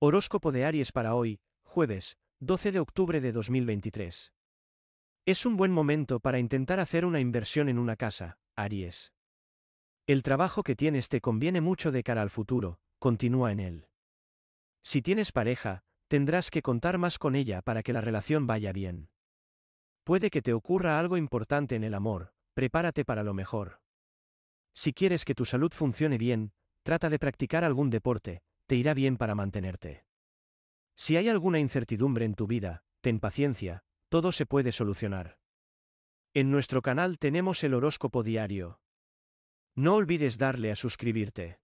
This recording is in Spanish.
Horóscopo de Aries para hoy, jueves, 12 de octubre de 2023. Es un buen momento para intentar hacer una inversión en una casa, Aries. El trabajo que tienes te conviene mucho de cara al futuro, continúa en él. Si tienes pareja, tendrás que contar más con ella para que la relación vaya bien. Puede que te ocurra algo importante en el amor, prepárate para lo mejor. Si quieres que tu salud funcione bien, trata de practicar algún deporte, te irá bien para mantenerte. Si hay alguna incertidumbre en tu vida, ten paciencia, todo se puede solucionar. En nuestro canal tenemos el horóscopo diario. No olvides darle a suscribirte.